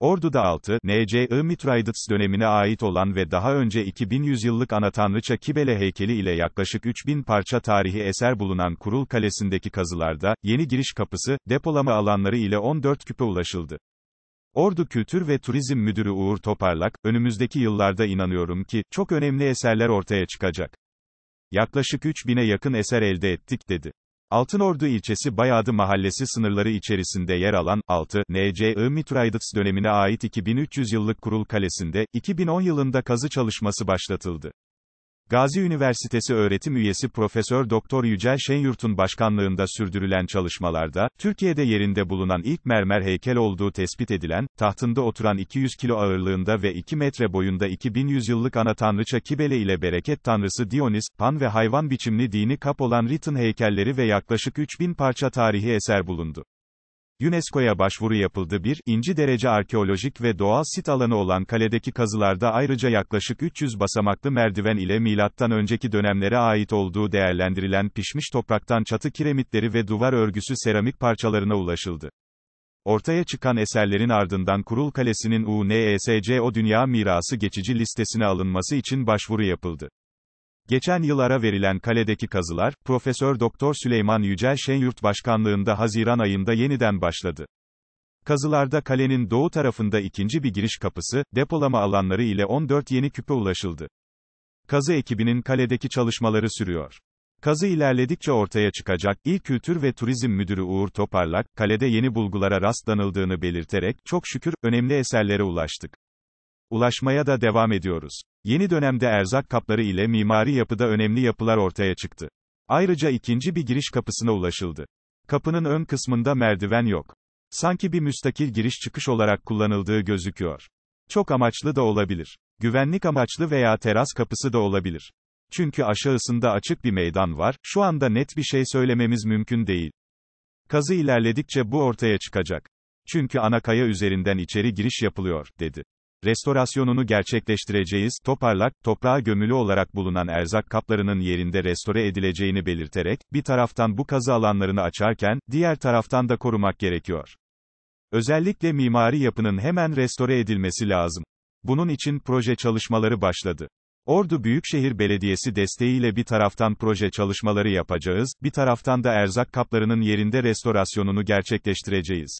Ordu'da 6, N.C.I. Mitraidates dönemine ait olan ve daha önce 2100 yıllık ana tanrıça Kibele heykeli ile yaklaşık 3000 parça tarihi eser bulunan Kurul Kalesi'ndeki kazılarda, yeni giriş kapısı, depolama alanları ile 14 küpe ulaşıldı. Ordu Kültür ve Turizm Müdürü Uğur Toparlak, önümüzdeki yıllarda inanıyorum ki, çok önemli eserler ortaya çıkacak. Yaklaşık 3000'e yakın eser elde ettik, dedi. Altınordu ilçesi Bayadı mahallesi sınırları içerisinde yer alan, 6, N.C.I. Mitraidids dönemine ait 2300 yıllık Kurul Kalesi'nde, 2010 yılında kazı çalışması başlatıldı. Gazi Üniversitesi öğretim üyesi Profesör Doktor Yücel Şenyurt'un başkanlığında sürdürülen çalışmalarda, Türkiye'de yerinde bulunan ilk mermer heykel olduğu tespit edilen, tahtında oturan 200 kilo ağırlığında ve 2 metre boyunda 2100 yıllık ana tanrıça Kibele ile bereket tanrısı Dionis, pan ve hayvan biçimli dini kap olan Riton heykelleri ve yaklaşık 3000 parça tarihi eser bulundu. UNESCO'ya başvuru yapıldı. 1. İnci derece arkeolojik ve doğal sit alanı olan kaledeki kazılarda ayrıca yaklaşık 300 basamaklı merdiven ile milattan önceki dönemlere ait olduğu değerlendirilen pişmiş topraktan çatı kiremitleri ve duvar örgüsü seramik parçalarına ulaşıldı. Ortaya çıkan eserlerin ardından Kurul Kalesi'nin UNESCO Dünya Mirası geçici listesine alınması için başvuru yapıldı. Geçen yıl ara verilen kaledeki kazılar, Profesör Doktor Süleyman Yücel Şenyurt Başkanlığında Haziran ayında yeniden başladı. Kazılarda kalenin doğu tarafında ikinci bir giriş kapısı, depolama alanları ile 14 yeni küpe ulaşıldı. Kazı ekibinin kaledeki çalışmaları sürüyor. Kazı ilerledikçe ortaya çıkacak, İl Kültür ve Turizm Müdürü Uğur Toparlak, kalede yeni bulgulara rastlanıldığını belirterek, çok şükür, önemli eserlere ulaştık. Ulaşmaya da devam ediyoruz. Yeni dönemde erzak kapları ile mimari yapıda önemli yapılar ortaya çıktı. Ayrıca ikinci bir giriş kapısına ulaşıldı. Kapının ön kısmında merdiven yok. Sanki bir müstakil giriş çıkış olarak kullanıldığı gözüküyor. Çok amaçlı da olabilir. Güvenlik amaçlı veya teras kapısı da olabilir. Çünkü aşağısında açık bir meydan var, şu anda net bir şey söylememiz mümkün değil. Kazı ilerledikçe bu ortaya çıkacak. Çünkü ana kaya üzerinden içeri giriş yapılıyor, dedi restorasyonunu gerçekleştireceğiz, toparlak, toprağa gömülü olarak bulunan erzak kaplarının yerinde restore edileceğini belirterek, bir taraftan bu kazı alanlarını açarken, diğer taraftan da korumak gerekiyor. Özellikle mimari yapının hemen restore edilmesi lazım. Bunun için proje çalışmaları başladı. Ordu Büyükşehir Belediyesi desteğiyle bir taraftan proje çalışmaları yapacağız, bir taraftan da erzak kaplarının yerinde restorasyonunu gerçekleştireceğiz.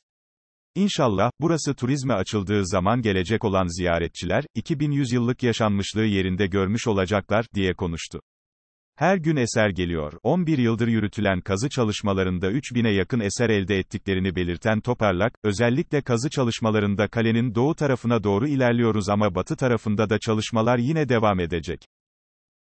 İnşallah, burası turizme açıldığı zaman gelecek olan ziyaretçiler, 2100 yıllık yaşanmışlığı yerinde görmüş olacaklar, diye konuştu. Her gün eser geliyor. 11 yıldır yürütülen kazı çalışmalarında 3000'e yakın eser elde ettiklerini belirten Toparlak, özellikle kazı çalışmalarında kalenin doğu tarafına doğru ilerliyoruz ama batı tarafında da çalışmalar yine devam edecek.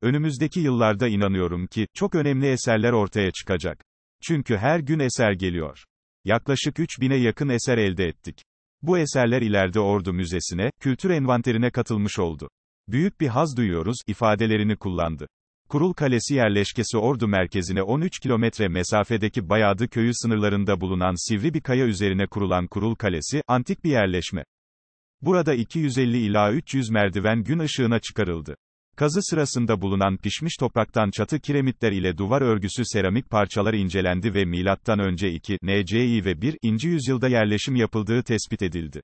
Önümüzdeki yıllarda inanıyorum ki, çok önemli eserler ortaya çıkacak. Çünkü her gün eser geliyor yaklaşık 3000'e yakın eser elde ettik. Bu eserler ileride Ordu Müzesi'ne, kültür envanterine katılmış oldu. Büyük bir haz duyuyoruz, ifadelerini kullandı. Kurul Kalesi yerleşkesi Ordu merkezine 13 kilometre mesafedeki Bayadı köyü sınırlarında bulunan sivri bir kaya üzerine kurulan Kurul Kalesi, antik bir yerleşme. Burada 250 ila 300 merdiven gün ışığına çıkarıldı. Kazı sırasında bulunan pişmiş topraktan çatı kiremitler ile duvar örgüsü seramik parçalar incelendi ve M.Ö. 2 NCI ve 1. İnci yüzyılda yerleşim yapıldığı tespit edildi.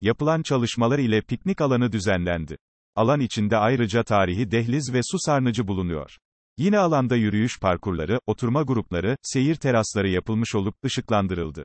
Yapılan çalışmalar ile piknik alanı düzenlendi. Alan içinde ayrıca tarihi dehliz ve su sarnıcı bulunuyor. Yine alanda yürüyüş parkurları, oturma grupları, seyir terasları yapılmış olup ışıklandırıldı.